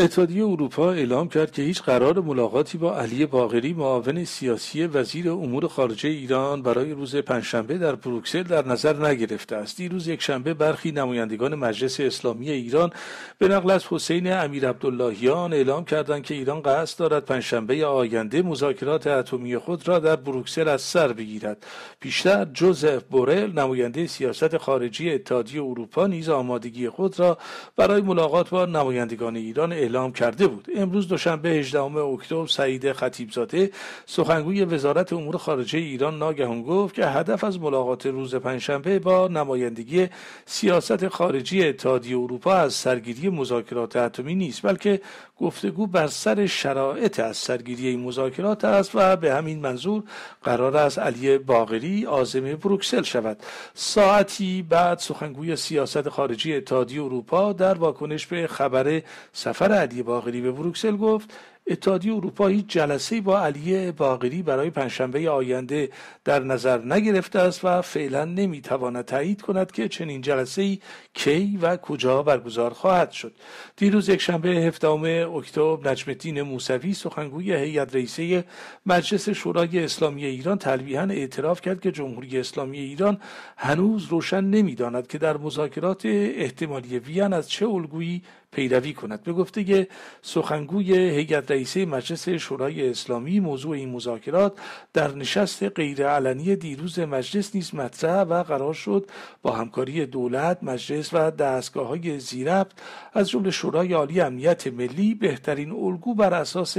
اتحادیه اروپا اعلام کرد که هیچ قرار ملاقاتی با علی باغری معاون سیاسی وزیر امور خارجه ایران برای روز پنجشنبه در بروکسل در نظر نگرفته است دیروز یکشنبه برخی نمایندگان مجلس اسلامی ایران به نقل از حسین امیر عبداللهیان اعلام کردند که ایران قصد دارد پنجشنبه آینده مذاکرات اتمی خود را در بروکسل از سر بگیرد پیشتر جوزف بورل نماینده سیاست خارجی اتحادیه اروپا نیز آمادگی خود را برای ملاقات با نمایندگان ایران اعلام کرده بود امروز دوشنبه 18 اکتبر سعید خطیبزاده سخنگوی وزارت امور خارجه ایران ناگهان گفت که هدف از ملاقات روز پنجشنبه با نمایندگی سیاست خارجی اتحادیه اروپا از سرگیری مذاکرات اتمی نیست بلکه گفتگو بر سر شرایط از سرگیری این مذاکرات است و به همین منظور قرار است علی باغری عازم بروکسل شود ساعتی بعد سخنگوی سیاست خارجی اتحادیه اروپا در واکنش به خبر سفر علی باقری به بروکسل گفت اتحادی اروپا هیچ جلسه با علی باقری برای پنجشنبه آینده در نظر نگرفته است و فعلا نمیتواند تایید کند که چنین جلسه ای کی و کجا برگزار خواهد شد دیروز یکشنبه هفدهم اکتبر نجمالدین موسوی سخنگوی هیئت رئیسه مجلس شورای اسلامی ایران تلویحا اعتراف کرد که جمهوری اسلامی ایران هنوز روشن نمیداند که در مذاکرات احتمالی وین از چه الگویی پیروی کند به گفته سخنگوی هیئت رئیسه مجلس شورای اسلامی موضوع این مذاکرات در نشست غیرعلنی دیروز مجلس نیز مطرح و قرار شد با همکاری دولت مجلس و دستگاه های زیربط از جمله شورای عالی امنیت ملی بهترین الگو بر اساس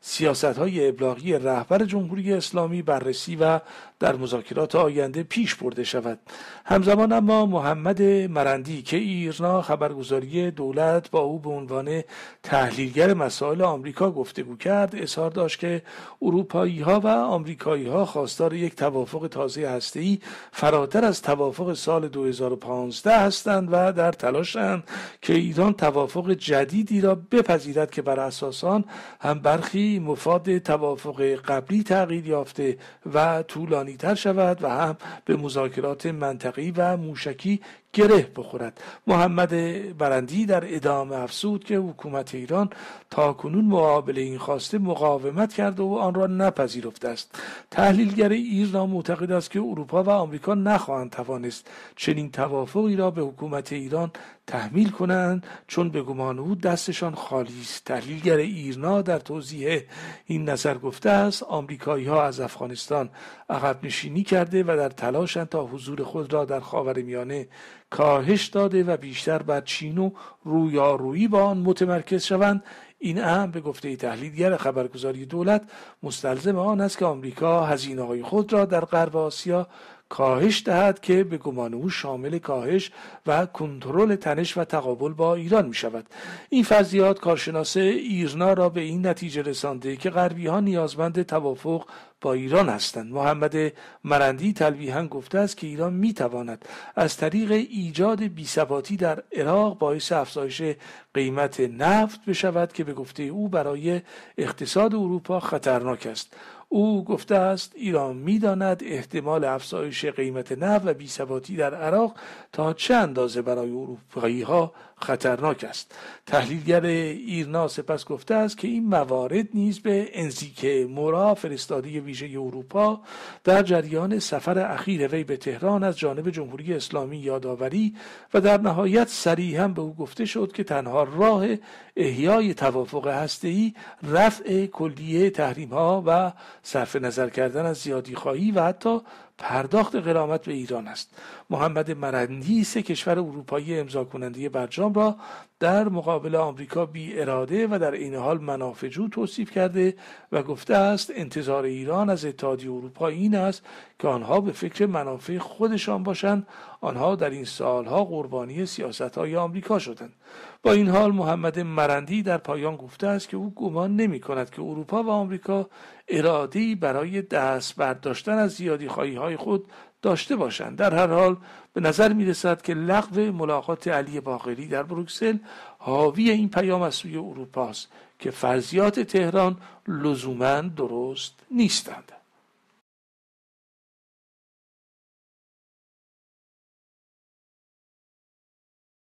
سیاست های ابلاغی رهبر جمهوری اسلامی بررسی و در مذاکرات آینده پیش برده شود همزمان اما محمد مرندی که ایرنا خبرگزاری دولت با او به عنوان تحلیلگر مسائل آمریکا گفتگو کرد اظهار داشت که اروپایی ها و آمریکایی ها خواستار یک توافق تازه هستی فراتر از توافق سال 2015 هستند و در تلاشند که ایران توافق جدیدی را بپذیرد که بر اساس آن هم برخی مفاد توافق قبلی تغییر یافته و طولانی تر شود و هم به مذاکرات منطقی و موشکی گره بخورد محمد برندی در ادامه افسود که حکومت ایران تا کنون مقابل این خواسته مقاومت کرده و آن را نپذیرفته است تحلیلگر ایرنا معتقد است که اروپا و آمریکا نخواهند توانست چنین توافقی را به حکومت ایران تحمیل کنند چون به گمان او دستشان خالی است تحلیلگر ایرنا در توضیح این نظر گفته است آمریکایی ها از افغانستان عقب نشینی کرده و در تلاشند تا حضور خود را در خاورمیانه کاهش داده و بیشتر بر چین و رویارویی با آن متمرکز شوند این اهم به گفته تحلیلگر خبرگزاری دولت مستلزم آن است که آمریکا هزینه های خود را در غرب آسیا کاهش دهد که به گمان او شامل کاهش و کنترل تنش و تقابل با ایران می شود این فرضیات کارشناس ایرنا را به این نتیجه رسانده که غربی ها نیازمند توافق با ایران هستند محمد مرندی تلویحا گفته است که ایران میتواند از طریق ایجاد بیثباتی در عراق باعث افزایش قیمت نفت بشود که به گفته او برای اقتصاد اروپا خطرناک است او گفته است ایران میداند احتمال افزایش قیمت نفت و بیثباتی در عراق تا چه اندازه برای اروپایی ها خطرناک است تحلیلگر ایرنا سپس گفته است که این موارد نیز به انزیک مورا فرستادی ویژه اروپا در جریان سفر اخیر وی به تهران از جانب جمهوری اسلامی یادآوری و در نهایت صریحا به او گفته شد که تنها راه احیای توافق هسته‌ای رفع کلیه تحریم ها و صرف نظر کردن از زیادی خواهی و حتی پرداخت قرامت به ایران است محمد مرندی سه کشور اروپایی امضا کننده برجام را در مقابل آمریکا بی اراده و در این حال منافجو توصیف کرده و گفته است انتظار ایران از اتحادیه اروپا این است که آنها به فکر منافع خودشان باشند آنها در این سالها قربانی سیاست های آمریکا شدند با این حال محمد مرندی در پایان گفته است که او گمان نمی کند که اروپا و آمریکا ارادی برای دست برداشتن از زیادی خواهی های خود داشته باشند در هر حال به نظر می رسد که لغو ملاقات علی باقری در بروکسل حاوی این پیام از سوی اروپا است که فرضیات تهران لزوما درست نیستند